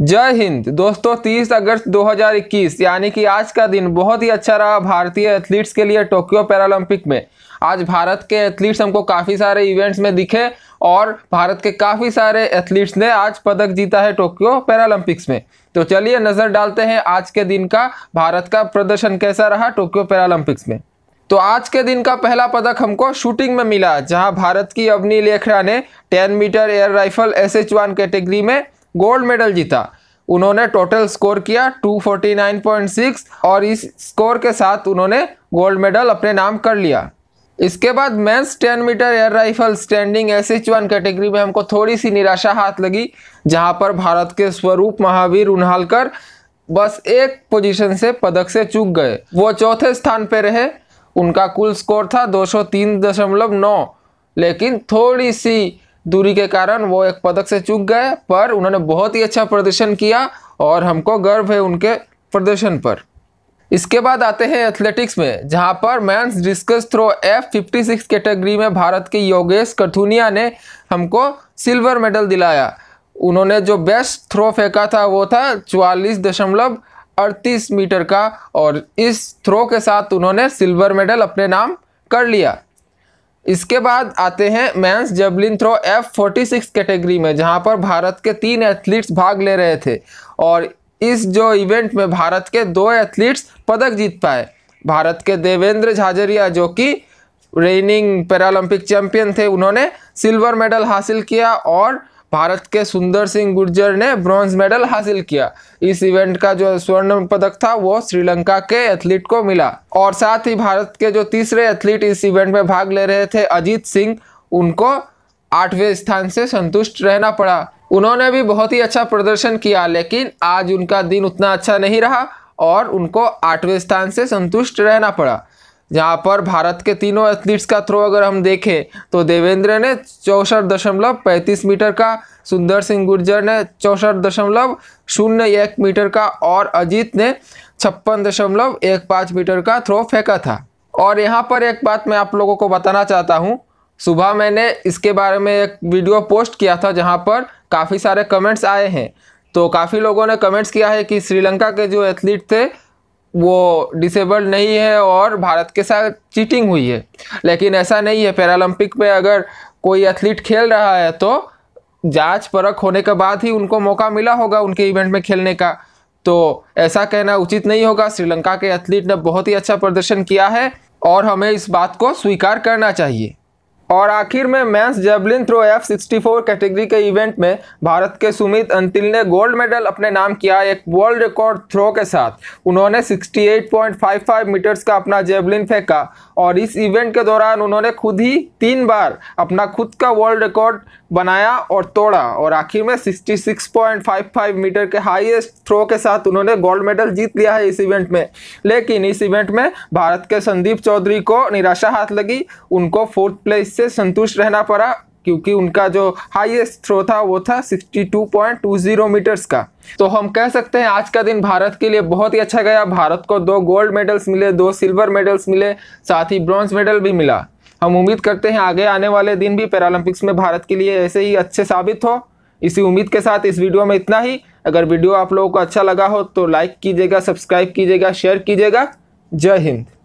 जय हिंद दोस्तों 30 अगस्त 2021 यानी कि आज का दिन बहुत ही अच्छा रहा भारतीय एथलीट्स के लिए टोक्यो पैरालंपिक में आज भारत के एथलीट्स हमको काफ़ी सारे इवेंट्स में दिखे और भारत के काफ़ी सारे एथलीट्स ने आज पदक जीता है टोक्यो पैरालंपिक्स में तो चलिए नज़र डालते हैं आज के दिन का भारत का प्रदर्शन कैसा रहा टोक्यो पैरालंपिक्स में तो आज के दिन का पहला पदक हमको शूटिंग में मिला जहां भारत की अवनी लेखरा ने 10 metre air rifle S H one category में गोल्ड मेडल जीता उन्होंने टोटल स्कोर किया 249.6 और इस स्कोर के साथ उन्होंने गोल्ड मेडल अपने नाम कर लिया इसके बाद men's 10 metre air rifle standing S H one category में हमको थोड़ी सी निराशा हाथ लगी जहां पर भारत के स्वरूप महावीर उन्हालकर बस एक पोजीशन से पदक से चूक गए वो चौथे स्थान पर रहे उनका कुल स्कोर था 203.9 लेकिन थोड़ी सी दूरी के कारण वो एक पदक से चूक गए पर उन्होंने बहुत ही अच्छा प्रदर्शन किया और हमको गर्व है उनके प्रदर्शन पर इसके बाद आते हैं एथलेटिक्स में जहां पर men's discus throw F six category में भारत के योगेश कथुनिया ने हमको सिल्वर मेडल दिलाया उन्होंने जो बेस्ट थ्रो फेंका था वो था चवालीस दशमलव अड़तीस मीटर का और इस थ्रो के साथ उन्होंने सिल्वर मेडल अपने नाम कर लिया इसके बाद आते हैं men's javelin throw F forty six category में जहां पर भारत के तीन एथलीट्स भाग ले रहे थे और इस जो इवेंट में भारत के दो एथलीट्स पदक जीत पाए भारत के देवेंद्र झाझरिया जो कि रेनिंग पैरालंपिक चैंपियन थे उन्होंने सिल्वर मेडल हासिल किया और भारत के सुंदर सिंह गुर्जर ने ब्रॉन्ज मेडल हासिल किया इस इवेंट का जो स्वर्ण पदक था वो श्रीलंका के एथलीट को मिला और साथ ही भारत के जो तीसरे एथलीट इस इवेंट में भाग ले रहे थे अजीत सिंह उनको आठवें स्थान से संतुष्ट रहना पड़ा उन्होंने भी बहुत ही अच्छा प्रदर्शन किया लेकिन आज उनका दिन उतना अच्छा नहीं रहा और उनको आठवें स्थान से संतुष्ट रहना पड़ा जहाँ पर भारत के तीनों एथलीट्स का थ्रो अगर हम देखें तो देवेंद्र ने चौंसठ दशमलव पैंतीस मीटर का सुंदर सिंह गुर्जर ने चौंसठ दशमलव शून्य एक मीटर का और अजीत ने छप्पन दशमलव एक पाँच मीटर का थ्रो फेंका था और यहाँ पर एक बात मैं आप लोगों को बताना चाहता हूँ सुबह मैंने इसके बारे में एक वीडियो पोस्ट किया था जहाँ पर काफ़ी सारे कमेंट्स आए हैं तो काफ़ी लोगों ने कमेंट्स किया है कि श्रीलंका के जो एथलीट थे वो डिसेबल्ड नहीं है और भारत के साथ चीटिंग हुई है लेकिन ऐसा नहीं है पैरालंपिक में अगर कोई एथलीट खेल रहा है तो जांच परख होने के बाद ही उनको मौका मिला होगा उनके इवेंट में खेलने का तो ऐसा कहना उचित नहीं होगा श्रीलंका के एथलीट ने बहुत ही अच्छा प्रदर्शन किया है और हमें इस बात को स्वीकार करना चाहिए और आखिर में men's javelin throw F sixty four category के इवेंट में भारत के सुमित अंतिल ने गोल्ड मेडल अपने नाम किया एक वर्ल्ड रिकॉर्ड थ्रो के साथ उन्होंने 68.55 मीटर्स का अपना जेवलिन फेंका और इस इवेंट के दौरान उन्होंने खुद ही तीन बार अपना खुद का वर्ल्ड रिकॉर्ड बनाया और तोड़ा और आखिर में 66.55 मीटर के हाईएस्ट थ्रो के साथ उन्होंने गोल्ड मेडल जीत लिया है इस इवेंट में लेकिन इस इवेंट में भारत के संदीप चौधरी को निराशा हाथ लगी उनको फोर्थ प्लेस इससे संतुष्ट रहना पड़ा क्योंकि उनका जो हाईएस्ट थ्रो था वो था 62.20 मीटर्स का तो हम कह सकते हैं आज का दिन भारत के लिए बहुत ही अच्छा गया भारत को दो गोल्ड मेडल्स मिले दो सिल्वर मेडल्स मिले साथ ही ब्रॉन्ज मेडल भी मिला हम उम्मीद करते हैं आगे आने वाले दिन भी पैरालंपिक्स में भारत के लिए ऐसे ही अच्छे साबित हो इसी उम्मीद के साथ इस वीडियो में इतना ही अगर वीडियो आप लोगों को अच्छा लगा हो तो लाइक कीजिएगा सब्सक्राइब कीजिएगा शेयर कीजिएगा जय हिंद